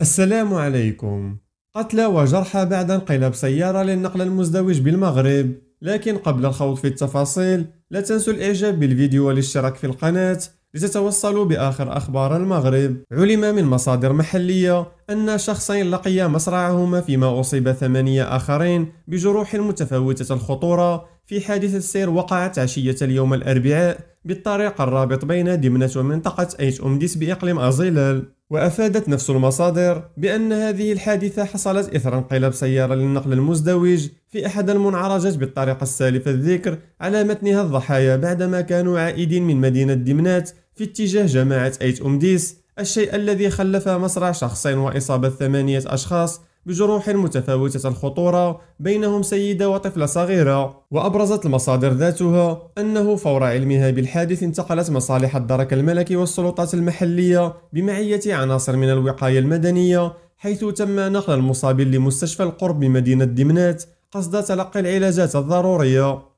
السلام عليكم قتلى وجرحى بعد انقلاب سيارة للنقل المزدوج بالمغرب لكن قبل الخوض في التفاصيل لا تنسوا الاعجاب بالفيديو والاشتراك في القناة لتتوصلوا بآخر أخبار المغرب علم من مصادر محلية أن شخصين لقيا مصرعهما فيما أصيب ثمانية آخرين بجروح متفاوتة الخطورة في حادثة سير وقعت عشية اليوم الأربعاء بالطريق الرابط بين دمنة ومنطقة أيت أمديس بإقليم أزيلال وأفادت نفس المصادر بأن هذه الحادثة حصلت إثر انقلاب سيارة للنقل المزدوج في أحد المنعرجات بالطريقة السالفة الذكر على متنها الضحايا بعدما كانوا عائدين من مدينة دمنات في اتجاه جماعة أيت أمديس الشيء الذي خلف مصرع شخصين وإصابة ثمانية أشخاص بجروح متفاوتة الخطورة بينهم سيدة وطفلة صغيرة وأبرزت المصادر ذاتها أنه فور علمها بالحادث انتقلت مصالح الدرك الملكي والسلطات المحلية بمعية عناصر من الوقاية المدنية حيث تم نقل المصابين لمستشفى القرب بمدينة دمنات قصد تلقي العلاجات الضرورية